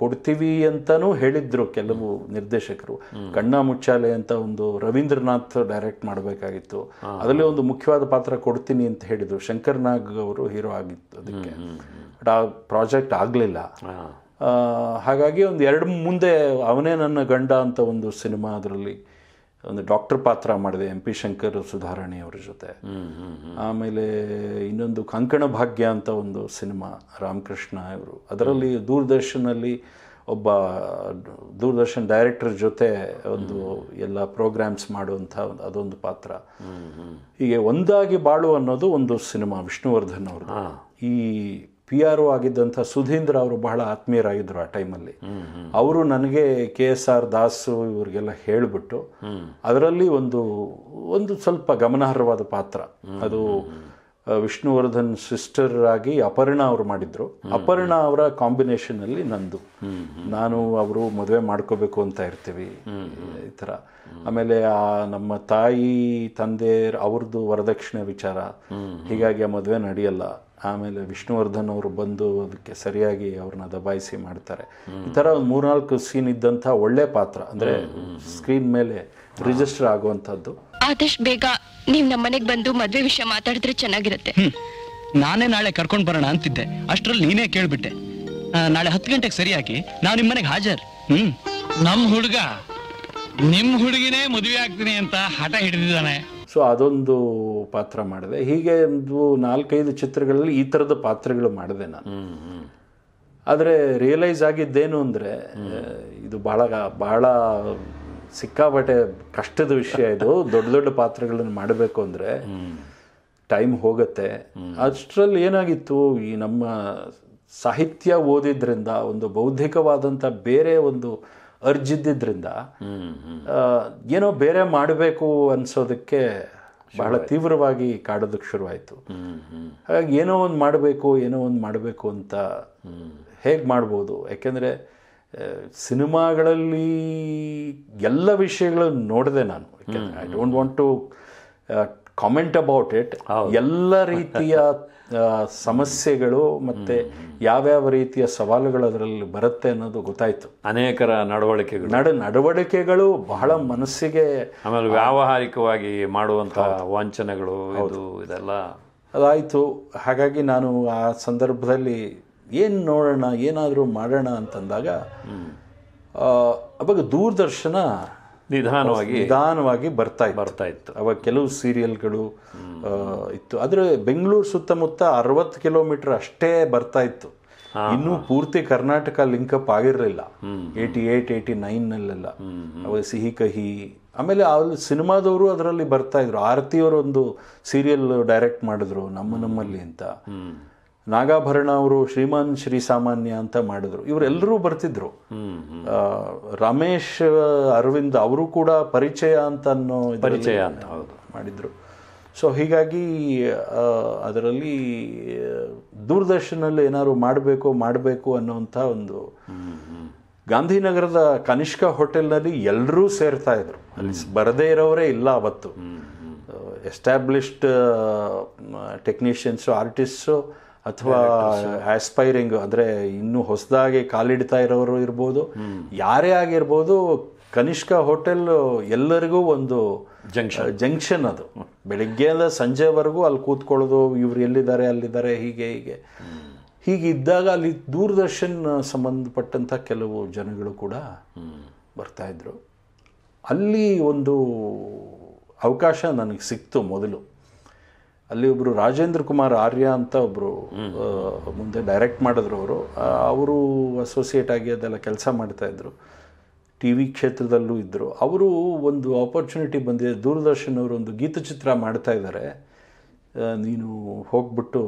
ಕೊಡ್ತೀವಿ ಅಂತಲೂ ಹೇಳಿದ್ರು ಕೆಲವು ನಿರ್ದೇಶಕರು ಕಣ್ಣ ಮುಚ್ಚಾಲೆ ಅಂತ ಒಂದು ರವೀಂದ್ರನಾಥ್ ಡೈರೆಕ್ಟ್ ಮಾಡಬೇಕಾಗಿತ್ತು ಅದರಲ್ಲಿ ಒಂದು ಮುಖ್ಯವಾದ ಪಾತ್ರ ಕೊಡ್ತೀನಿ ಅಂತ ಹೇಳಿದ್ರು ಶಂಕರ್ ನಾಗ್ ಅವರು ಹೀರೋ ಆಗಿತ್ತು ಅದಕ್ಕೆ ಬಟ್ ಆ ಪ್ರಾಜೆಕ್ಟ್ ಆಗಲಿಲ್ಲ ಹಾಗಾಗಿ ಒಂದು ಎರಡು ಮುಂದೆ ಅವನೇ ನನ್ನ ಗಂಡ ಅಂತ ಒಂದು ಸಿನಿಮಾ ಅದರಲ್ಲಿ ಒಂದು ಡಾಕ್ಟರ್ ಪಾತ್ರ ಮಾಡಿದೆ ಎಂ ಪಿ ಶಂಕರ್ ಅವರ ಜೊತೆ ಆಮೇಲೆ ಇನ್ನೊಂದು ಕಂಕಣ ಭಾಗ್ಯ ಅಂತ ಒಂದು ಸಿನಿಮಾ ರಾಮಕೃಷ್ಣ ಇವರು ಅದರಲ್ಲಿ ದೂರದರ್ಶನಲ್ಲಿ ಒಬ್ಬ ದೂರದರ್ಶನ್ ಡೈರೆಕ್ಟರ್ ಜೊತೆ ಒಂದು ಎಲ್ಲ ಪ್ರೋಗ್ರಾಮ್ಸ್ ಮಾಡುವಂಥ ಅದೊಂದು ಪಾತ್ರ ಹೀಗೆ ಒಂದಾಗಿ ಬಾಳು ಅನ್ನೋದು ಒಂದು ಸಿನಿಮಾ ವಿಷ್ಣುವರ್ಧನ್ ಅವರು ಈ ಪಿ ಆರ್ ಒ ಆಗಿದ್ದಂಥ ಸುಧೀಂದ್ರ ಅವರು ಬಹಳ ಆತ್ಮೀಯರಾಗಿದ್ದರು ಆ ಟೈಮಲ್ಲಿ ಅವರು ನನಗೆ ಕೆ ಎಸ್ ಆರ್ ದಾಸ್ ಇವರಿಗೆಲ್ಲ ಹೇಳಿಬಿಟ್ಟು ಅದರಲ್ಲಿ ಒಂದು ಒಂದು ಸ್ವಲ್ಪ ಗಮನಾರ್ಹವಾದ ಪಾತ್ರ ಅದು ವಿಷ್ಣುವರ್ಧನ್ ಸಿಸ್ಟರ್ ಆಗಿ ಅಪರ್ಣಾ ಅವರು ಮಾಡಿದ್ರು ಅಪರ್ಣಾ ಅವರ ಅಲ್ಲಿ ನಂದು ನಾನು ಅವರು ಮದುವೆ ಮಾಡ್ಕೋಬೇಕು ಅಂತ ಇರ್ತೀವಿ ಈ ಥರ ಆಮೇಲೆ ಆ ನಮ್ಮ ತಾಯಿ ತಂದೆ ಅವ್ರದ್ದು ವರದಕ್ಷಿಣೆ ವಿಚಾರ ಹೀಗಾಗಿ ಆ ಮದುವೆ ನಡೆಯಲ್ಲ ಆಮೇಲೆ ವಿಷ್ಣುವರ್ಧನ್ ಅವರು ಬಂದು ಅದಕ್ಕೆ ಸರಿಯಾಗಿ ಅವ್ರನ್ನ ದಬಾಯಿಸಿ ಮಾಡ್ತಾರೆ ಈ ಥರ ಒಂದು ಮೂರ್ನಾಲ್ಕು ಸೀನ್ ಇದ್ದಂಥ ಒಳ್ಳೆ ಪಾತ್ರ ಅಂದರೆ ಸ್ಕ್ರೀನ್ ಮೇಲೆ ರಿಜಿಸ್ಟರ್ ಆಗುವಂಥದ್ದು ಆದಷ್ಟು ಬೇಗ ನೀವು ನಮ್ಮ ಮನೆಗೆ ಬಂದು ಮದುವೆ ವಿಷಯ ಮಾತಾಡಿದ್ರೆ ಚೆನ್ನಾಗಿರುತ್ತೆ ನಾನೇ ನಾಳೆ ಕರ್ಕೊಂಡು ಬರೋಣ ಅಂತಿದ್ದೆ ಅಷ್ಟರಲ್ಲಿ ನೀನೇ ಕೇಳ್ಬಿಟ್ಟೆ ನಾಳೆ ಹತ್ತು ಗಂಟೆಗೆ ಸರಿಯಾಗಿ ನಾವು ನಿಮ್ಮ ಮನೆಗೆ ಹಾಜರ್ ಹ್ಮ್ ನಮ್ಮ ಹುಡುಗ ನಿಮ್ಮ ಹುಡುಗಿನೇ ಮದುವೆ ಆಗ್ತೀನಿ ಅಂತ ಹಠ ಹಿಡಿದಿದ್ದಾನೆ ಸೊ ಅದೊಂದು ಪಾತ್ರ ಮಾಡಿದೆ ಹೀಗೆ ಒಂದು ನಾಲ್ಕೈದು ಚಿತ್ರಗಳಲ್ಲಿ ಈ ಥರದ ಪಾತ್ರಗಳು ಮಾಡಿದೆ ನಾನು ಆದರೆ ರಿಯಲೈಸ್ ಆಗಿದ್ದೇನು ಅಂದರೆ ಇದು ಭಾಳ ಭಾಳ ಸಿಕ್ಕಾಪಟ್ಟೆ ಕಷ್ಟದ ವಿಷಯ ಇದು ದೊಡ್ಡ ದೊಡ್ಡ ಪಾತ್ರಗಳನ್ನು ಮಾಡಬೇಕು ಅಂದರೆ ಟೈಮ್ ಹೋಗುತ್ತೆ ಅಷ್ಟರಲ್ಲಿ ಏನಾಗಿತ್ತು ಈ ನಮ್ಮ ಸಾಹಿತ್ಯ ಓದಿದ್ರಿಂದ ಒಂದು ಬೌದ್ಧಿಕವಾದಂಥ ಬೇರೆ ಒಂದು ಅರ್ಜಿದ್ದಿದ್ರಿಂದ ಏನೋ ಬೇರೆ ಮಾಡಬೇಕು ಅನ್ಸೋದಕ್ಕೆ ಬಹಳ ತೀವ್ರವಾಗಿ ಕಾಡೋದಕ್ಕೆ ಶುರುವಾಯಿತು ಹಾಗಾಗಿ ಏನೋ ಒಂದು ಮಾಡಬೇಕು ಏನೋ ಒಂದು ಮಾಡಬೇಕು ಅಂತ ಹೇಗೆ ಮಾಡ್ಬೋದು ಯಾಕೆಂದರೆ ಸಿನಿಮಾಗಳಲ್ಲಿ ಎಲ್ಲ ವಿಷಯಗಳನ್ನು ನೋಡಿದೆ ನಾನು I don't want to comment about it ಎಲ್ಲ ರೀತಿಯ ಸಮಸ್ಯೆಗಳು ಮತ್ತು ಯಾವ್ಯಾವ ರೀತಿಯ ಸವಾಲುಗಳು ಅದರಲ್ಲಿ ಬರುತ್ತೆ ಅನ್ನೋದು ಗೊತ್ತಾಯಿತು ಅನೇಕರ ನಡವಳಿಕೆಗಳು ನಡ ನಡವಳಿಕೆಗಳು ಬಹಳ ಮನಸ್ಸಿಗೆ ಆಮೇಲೆ ವ್ಯಾವಹಾರಿಕವಾಗಿ ಮಾಡುವಂತಹ ವಂಚನೆಗಳು ಇದು ಇದೆಲ್ಲ ಅದಾಯಿತು ಹಾಗಾಗಿ ನಾನು ಆ ಸಂದರ್ಭದಲ್ಲಿ ಏನು ನೋಡೋಣ ಏನಾದರೂ ಮಾಡೋಣ ಅಂತಂದಾಗ ಅವಾಗ ದೂರದರ್ಶನ ನಿಧಾನವಾಗಿ ನಿಧಾನವಾಗಿ ಬರ್ತಾ ಬರ್ತಾ ಇತ್ತು ಅವಾಗ ಕೆಲವು ಸೀರಿಯಲ್ಗಳು ಇತ್ತು ಆದರೆ ಬೆಂಗಳೂರು ಸುತ್ತಮುತ್ತ ಅರವತ್ತು ಕಿಲೋಮೀಟರ್ ಅಷ್ಟೇ ಬರ್ತಾ ಇತ್ತು ಇನ್ನೂ ಪೂರ್ತಿ ಕರ್ನಾಟಕ ಲಿಂಕಪ್ ಆಗಿರಲಿಲ್ಲ ಏಯ್ಟಿ ಏಯ್ಟ್ ಏಯ್ಟಿ ನೈನ್ನಲ್ಲೆಲ್ಲ ಅವಾಗ ಸಿಹಿ ಕಹಿ ಆಮೇಲೆ ಅಲ್ಲಿ ಸಿನಿಮಾದವರು ಅದರಲ್ಲಿ ಬರ್ತಾ ಇದ್ರು ಆರತಿಯವರು ಒಂದು ಸೀರಿಯಲ್ ಡೈರೆಕ್ಟ್ ಮಾಡಿದ್ರು ನಮ್ಮ ನಮ್ಮಲ್ಲಿ ಅಂತ ನಾಗಾಭರಣ ಅವರು ಶ್ರೀಮಾನ್ ಶ್ರೀ ಸಾಮಾನ್ಯ ಅಂತ ಮಾಡಿದ್ರು ಇವರೆಲ್ಲರೂ ಬರ್ತಿದ್ರು ರಮೇಶ್ ಅರವಿಂದ್ ಅವರು ಕೂಡ ಪರಿಚಯ ಅಂತ ಅನ್ನೋ ಪರಿಚಯ ಅಂತ ಮಾಡಿದ್ರು ಸೊ ಹೀಗಾಗಿ ಅದರಲ್ಲಿ ದೂರದರ್ಶನಲ್ಲಿ ಏನಾದ್ರು ಮಾಡಬೇಕು ಮಾಡಬೇಕು ಅನ್ನೋಂಥ ಒಂದು ಗಾಂಧಿನಗರದ ಕನಿಷ್ಕ ಹೋಟೆಲ್ನಲ್ಲಿ ಎಲ್ಲರೂ ಸೇರ್ತಾ ಇದ್ರು ಅಲ್ಲಿ ಬರದೇ ಇರೋರೇ ಇಲ್ಲ ಅವತ್ತು ಎಸ್ಟಾಬ್ಲಿಷ್ಡ್ ಟೆಕ್ನಿಷಿಯನ್ಸು ಆರ್ಟಿಸ್ಟು ಅಥವಾ ಆಸ್ಪೈರಿಂಗ್ ಅಂದರೆ ಇನ್ನೂ ಹೊಸದಾಗಿ ಕಾಲಿಡ್ತಾ ಇರೋರು ಇರ್ಬೋದು ಯಾರೇ ಆಗಿರ್ಬೋದು ಕನಿಷ್ಕ ಹೋಟೆಲ್ ಎಲ್ಲರಿಗೂ ಒಂದು ಜಂಕ್ಷನ್ ಜಂಕ್ಷನ್ ಅದು ಬೆಳಗ್ಗೆಯಿಂದ ಸಂಜೆವರೆಗೂ ಅಲ್ಲಿ ಕೂತ್ಕೊಳ್ಳೋದು ಇವ್ರು ಎಲ್ಲಿದ್ದಾರೆ ಅಲ್ಲಿದ್ದಾರೆ ಹೀಗೆ ಹೀಗೆ ಹೀಗಿದ್ದಾಗ ಅಲ್ಲಿ ದೂರದರ್ಶನ್ ಸಂಬಂಧಪಟ್ಟಂಥ ಕೆಲವು ಜನಗಳು ಕೂಡ ಬರ್ತಾಯಿದ್ರು ಅಲ್ಲಿ ಒಂದು ಅವಕಾಶ ನನಗೆ ಸಿಕ್ತು ಮೊದಲು ಅಲ್ಲಿ ಒಬ್ಬರು ರಾಜೇಂದ್ರ ಕುಮಾರ್ ಆರ್ಯ ಅಂತ ಒಬ್ಬರು ಮುಂದೆ ಡೈರೆಕ್ಟ್ ಮಾಡಿದ್ರು ಅವರು ಅವರು ಅಸೋಸಿಯೇಟ್ ಆಗಿ ಅದೆಲ್ಲ ಕೆಲಸ ಮಾಡ್ತಾಯಿದ್ರು ಟಿ ವಿ ಕ್ಷೇತ್ರದಲ್ಲೂ ಇದ್ದರು ಅವರು ಒಂದು ಆಪರ್ಚುನಿಟಿ ಬಂದಿದೆ ದೂರದರ್ಶನ್ ಅವರು ಒಂದು ಚಿತ್ರ ಮಾಡ್ತಾ ಇದ್ದಾರೆ ನೀನು ಹೋಗ್ಬಿಟ್ಟು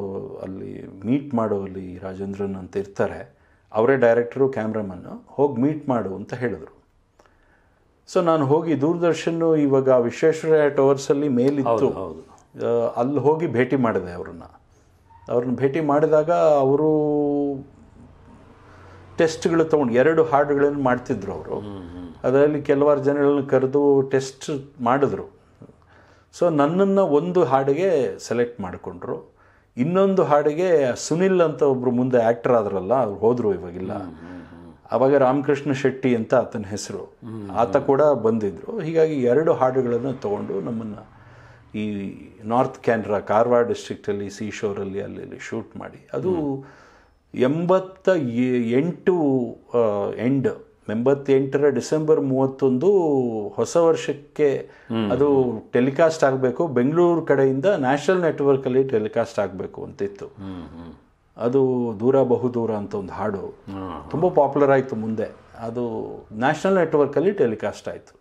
ಅಲ್ಲಿ ಮೀಟ್ ಮಾಡು ಅಲ್ಲಿ ರಾಜೇಂದ್ರನ್ ಅಂತ ಇರ್ತಾರೆ ಅವರೇ ಡೈರೆಕ್ಟರು ಕ್ಯಾಮ್ರಾಮನ್ನು ಹೋಗಿ ಮೀಟ್ ಮಾಡು ಅಂತ ಹೇಳಿದರು ಸೊ ನಾನು ಹೋಗಿ ದೂರದರ್ಶನ್ ಇವಾಗ ವಿಶ್ವೇಶ್ವರಯ್ಯ ಟವರ್ಸಲ್ಲಿ ಮೇಲಿತ್ತು ಅಲ್ಲಿ ಹೋಗಿ ಭೇಟಿ ಮಾಡಿದೆ ಅವ್ರನ್ನ ಅವ್ರನ್ನ ಭೇಟಿ ಮಾಡಿದಾಗ ಅವರು ಟೆಸ್ಟ್ಗಳು ತೊಗೊಂಡು ಎರಡು ಹಾಡುಗಳನ್ನು ಮಾಡ್ತಿದ್ರು ಅವರು ಅದರಲ್ಲಿ ಕೆಲವಾರು ಜನಗಳನ್ನ ಕರೆದು ಟೆಸ್ಟ್ ಮಾಡಿದ್ರು ಸೊ ನನ್ನನ್ನು ಒಂದು ಹಾಡಿಗೆ ಸೆಲೆಕ್ಟ್ ಮಾಡಿಕೊಂಡ್ರು ಇನ್ನೊಂದು ಹಾಡಿಗೆ ಸುನಿಲ್ ಅಂತ ಒಬ್ಬರು ಮುಂದೆ ಆ್ಯಕ್ಟರ್ ಆದ್ರಲ್ಲ ಅವ್ರು ಹೋದರು ಇವಾಗಿಲ್ಲ ಆವಾಗ ರಾಮಕೃಷ್ಣ ಶೆಟ್ಟಿ ಅಂತ ಆತನ ಹೆಸರು ಆತ ಕೂಡ ಬಂದಿದ್ರು ಹೀಗಾಗಿ ಎರಡು ಹಾಡುಗಳನ್ನು ತಗೊಂಡು ನಮ್ಮನ್ನು ಈ ನಾರ್ತ್ ಕ್ಯಾನ್ರಾ ಕಾರವಾರ ಡಿಸ್ಟ್ರಿಕ್ಟಲ್ಲಿ ಸೀಶೋರಲ್ಲಿ ಅಲ್ಲಿ ಶೂಟ್ ಮಾಡಿ ಅದು ಎಂಬತ್ತ ಎಂಟು ಎಂಡ್ ಎಂಬತ್ತೆಂಟರ ಡಿಸೆಂಬರ್ ಮೂವತ್ತೊಂದು ಹೊಸ ವರ್ಷಕ್ಕೆ ಅದು ಟೆಲಿಕಾಸ್ಟ್ ಆಗಬೇಕು ಬೆಂಗಳೂರು ಕಡೆಯಿಂದ ನ್ಯಾಷನಲ್ ನೆಟ್ವರ್ಕಲ್ಲಿ ಟೆಲಿಕಾಸ್ಟ್ ಆಗಬೇಕು ಅಂತಿತ್ತು ಅದು ದೂರ ಬಹುದೂರ ಅಂತ ಒಂದು ಹಾಡು ತುಂಬ ಪಾಪ್ಯುಲರ್ ಆಯಿತು ಮುಂದೆ ಅದು ನ್ಯಾಷನಲ್ ನೆಟ್ವರ್ಕಲ್ಲಿ ಟೆಲಿಕಾಸ್ಟ್ ಆಯಿತು